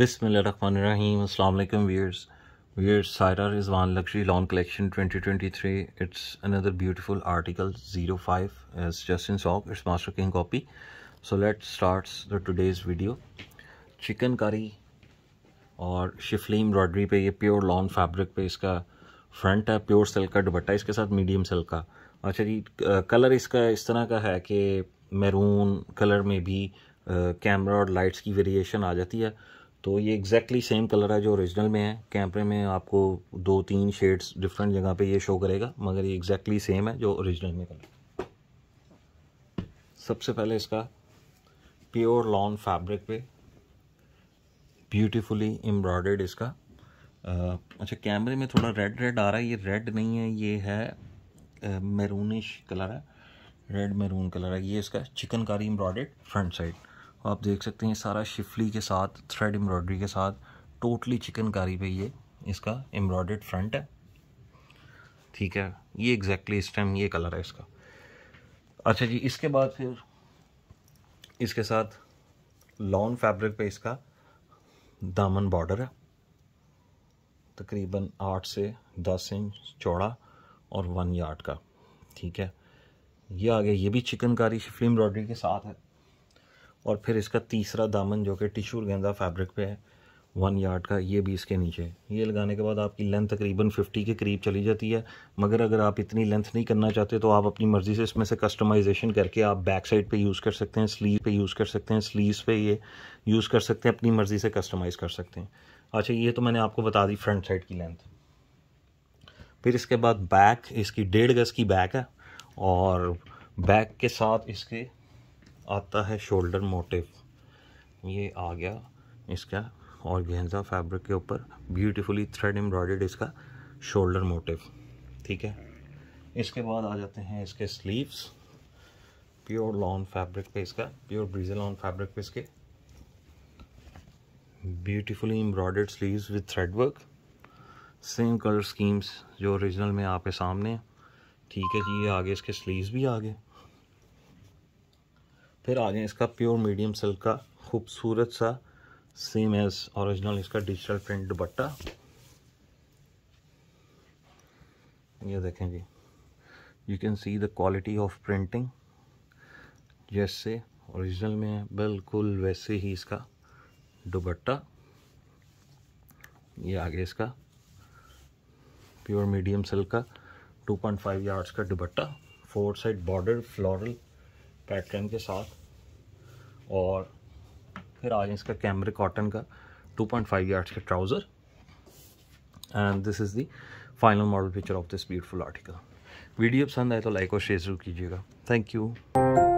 बिसमीम अल्लाम wears wears Saira Rizwan luxury lawn collection 2023 twenty it's another beautiful article zero five just in sock it's master king copy so let start the today's video chicken curry और Schiffli ब्रॉडरी पे ये pure लॉन् fabric पे इसका front है pure silk का दुबट्टा इसके साथ medium silk का अच्छा जी कलर इसका इस तरह का है कि मैरून कलर में भी कैमरा और लाइट्स की वेरिएशन आ जाती है तो ये एग्जैक्टली सेम कलर है जो ओरिजिनल में है कैमरे में आपको दो तीन शेड्स डिफरेंट जगह पे ये शो करेगा मगर ये एग्जैक्टली सेम है जो ओरिजिनल में कलर सबसे पहले इसका प्योर लॉन फैब्रिक पे ब्यूटीफुली एम्ब्रॉयडर्ड इसका अच्छा कैमरे में थोड़ा रेड रेड आ रहा है ये रेड नहीं है ये है मैरूनिश कलर है रेड मैरून कलर है ये इसका चिकनकारी एम्ब्रॉयडर्ड फ्रंट साइड आप देख सकते हैं सारा शिफली के साथ थ्रेड एम्ब्रॉयडरी के साथ टोटली चिकनकारी पे ये इसका एम्ब्रॉयड फ्रंट है ठीक है ये एग्जैक्टली इस टाइम ये कलर है इसका अच्छा जी इसके बाद फिर इसके साथ लॉन्ग फैब्रिक पे इसका दामन बॉर्डर है तकरीबन आठ से दस इंच चौड़ा और वन यार्ड का ठीक है ये आ गया ये भी चिकनकारी शिफली एम्ब्रॉयडरी के साथ है और फिर इसका तीसरा दामन जो कि टिश्यू गेंदा फैब्रिक पे है वन यार्ड का ये भी इसके नीचे ये लगाने के बाद आपकी लेंथ तकरीबन फिफ्टी के करीब चली जाती है मगर अगर आप इतनी लेंथ नहीं करना चाहते तो आप अपनी मर्ज़ी से इसमें से कस्टमाइजेशन करके आप बैक साइड पे यूज़ कर सकते हैं स्लीव पे यूज़ कर सकते हैं स्लीव्स पे ये यूज़ कर सकते हैं अपनी मर्ज़ी से कस्टमाइज़ कर सकते हैं अच्छा ये तो मैंने आपको बता दी फ्रंट साइड की लेंथ फिर इसके बाद बैक इसकी डेढ़ गज़ की बैक है और बैक के साथ इसके आता है शोल्डर मोटिव ये आ गया इसका और गेंजा फैब्रिक के ऊपर ब्यूटीफुली थ्रेड एम्ब्रॉयड इसका शोल्डर मोटिव ठीक है इसके बाद आ जाते हैं इसके स्लीव्स प्योर लॉन फैब्रिक पे इसका प्योर ब्रीजल लॉन फैब्रिक पे इसके beautifully embroidered sleeves with thread work same colour schemes जो ओरिजिनल में आपके सामने ठीक है जी ये आगे इसके स्लीव्स भी आ गए फिर आ जाए इसका प्योर मीडियम सिल्क का खूबसूरत सा सेम एज ओरिजिनल इसका डिजिटल प्रिंट दुपट्टा ये देखें जी you can see the quality of printing जैसे ओरिजिनल में है बिल्कुल वैसे ही इसका दुपट्टा ये आगे इसका प्योर मीडियम सिल्क का 2.5 यार्ड्स का dupatta four side border floral pattern के साथ और फिर आ जाए इसका कैमरे कॉटन का 2.5 पॉइंट फाइव यार्ड्स का trouser and this is the final model feature of this beautiful article video पसंद आए तो लाइक और शेयर जरूर कीजिएगा थैंक यू